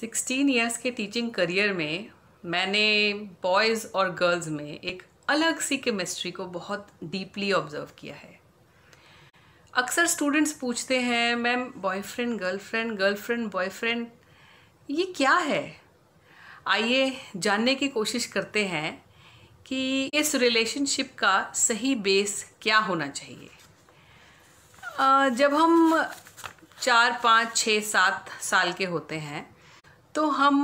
Sixteen years के teaching career में मैंने बॉयज़ और गर्ल्स में एक अलग सी केमिस्ट्री को बहुत डीपली ऑब्ज़र्व किया है अक्सर स्टूडेंट्स पूछते हैं ma'am boyfriend girlfriend girlfriend boyfriend ये क्या है आइए जानने की कोशिश करते हैं कि इस रिलेशनशिप का सही बेस क्या होना चाहिए जब हम चार पाँच छः सात साल के होते हैं तो हम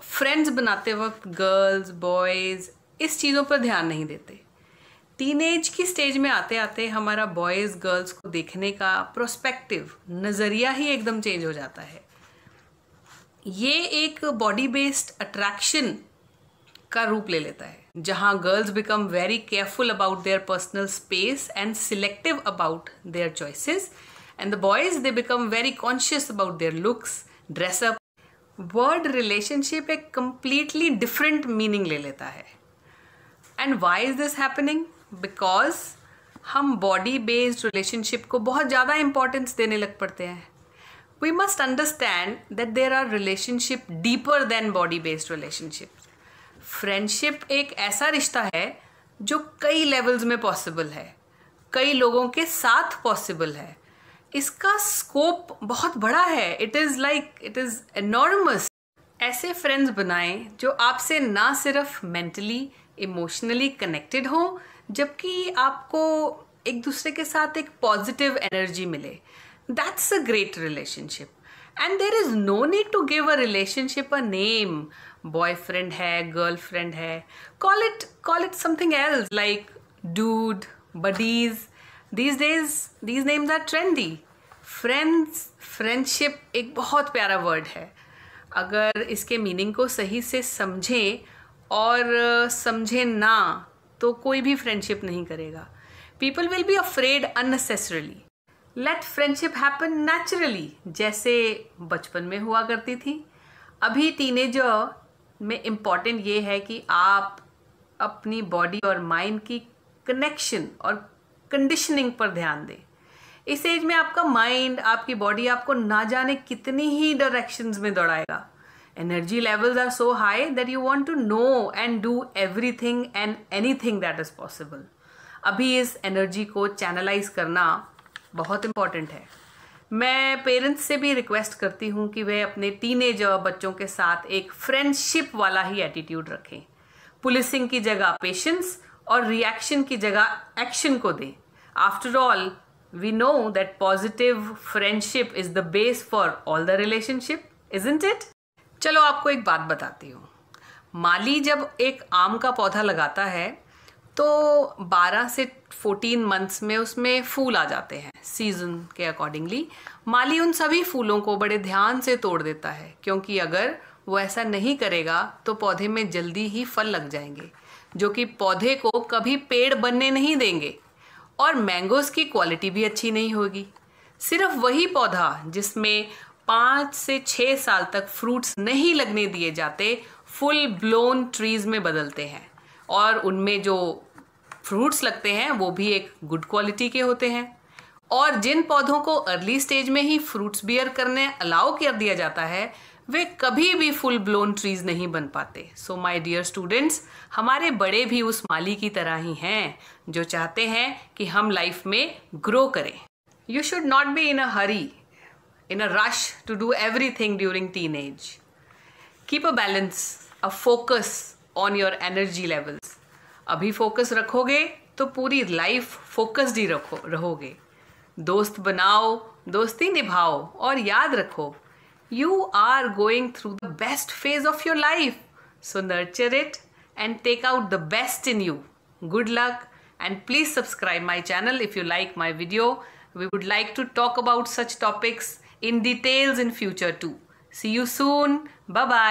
फ्रेंड्स बनाते वक्त गर्ल्स बॉयज़ इस चीज़ों पर ध्यान नहीं देते टीनेज की स्टेज में आते आते हमारा बॉयज़ गर्ल्स को देखने का प्रोस्पेक्टिव नज़रिया ही एकदम चेंज हो जाता है ये एक बॉडी बेस्ड अट्रैक्शन का रूप ले लेता है जहाँ girls become very careful about their personal space and selective about their choices and the boys they become very conscious about their looks dress up word relationship एक कम्प्लीटली डिफरेंट मीनिंग ले लेता है and why is this happening because हम body based relationship को बहुत ज़्यादा importance देने लग पड़ते हैं we must understand that there are relationship deeper than body based relationship friendship एक ऐसा रिश्ता है जो कई लेवल्स में पॉसिबल है कई लोगों के साथ पॉसिबल है इसका स्कोप बहुत बड़ा है it is like it is enormous ऐसे फ्रेंड्स बनाएं जो आपसे ना सिर्फ मेंटली इमोशनली कनेक्टेड हो जबकि आपको एक दूसरे के साथ एक पॉजिटिव एनर्जी मिले that's a great relationship and there is no need to give a relationship a name boyfriend है गर्लफ्रेंड है call it call it something else like dude buddies these days these names are trendy friends friendship एक बहुत प्यारा word है अगर इसके meaning को सही से समझें और समझें ना तो कोई भी फ्रेंडशिप नहीं करेगा people will be afraid unnecessarily let friendship happen naturally जैसे बचपन में हुआ करती थी अभी टीनेजर में इम्पॉर्टेंट ये है कि आप अपनी बॉडी और माइंड की कनेक्शन और कंडीशनिंग पर ध्यान दें इस एज में आपका माइंड आपकी बॉडी आपको ना जाने कितनी ही डायरेक्शंस में दौड़ाएगा energy levels are so high that you want to know and do everything and anything that is possible अभी इस एनर्जी को चैनलाइज करना बहुत इम्पॉर्टेंट है मैं पेरेंट्स से भी रिक्वेस्ट करती हूँ कि वे अपने टीनेज बच्चों के साथ एक फ्रेंडशिप वाला ही एटीट्यूड रखें पुलिसिंग की जगह पेशेंस और रिएक्शन की जगह एक्शन को दें after all we know that positive friendship is the base for all the relationship is in it चलो आपको एक बात बताती हूँ माली जब एक आम का पौधा लगाता है तो 12 से 14 मंथ्स में उसमें फूल आ जाते हैं सीजन के अकॉर्डिंगली माली उन सभी फूलों को बड़े ध्यान से तोड़ देता है क्योंकि अगर वो ऐसा नहीं करेगा तो पौधे में जल्दी ही फल लग जाएंगे जो कि पौधे को कभी पेड़ बनने नहीं देंगे और मैंगोज़ की क्वालिटी भी अच्छी नहीं होगी सिर्फ वही पौधा जिसमें पाँच से छः साल तक फ्रूट्स नहीं लगने दिए जाते फुल ब्लोन ट्रीज़ में बदलते हैं और उनमें जो फ्रूट्स लगते हैं वो भी एक गुड क्वालिटी के होते हैं और जिन पौधों को अर्ली स्टेज में ही फ्रूट्स बियर करने अलाउ कर दिया जाता है वे कभी भी फुल ब्लोन ट्रीज नहीं बन पाते सो माय डियर स्टूडेंट्स हमारे बड़े भी उस माली की तरह ही हैं जो चाहते हैं कि हम लाइफ में ग्रो करें you should not be in a hurry in a rush to do everything during teenage keep a balance a focus on your energy levels अभी फोकस रखोगे तो पूरी लाइफ फोकस्ड ही रखो रहोगे दोस्त बनाओ दोस्ती निभाओ और याद रखो You are going through the best phase of your life. So nurture it and take out the best in you. Good luck and please subscribe my channel if you like my video. We would like to talk about such topics in details in future too. See you soon. Bye-bye.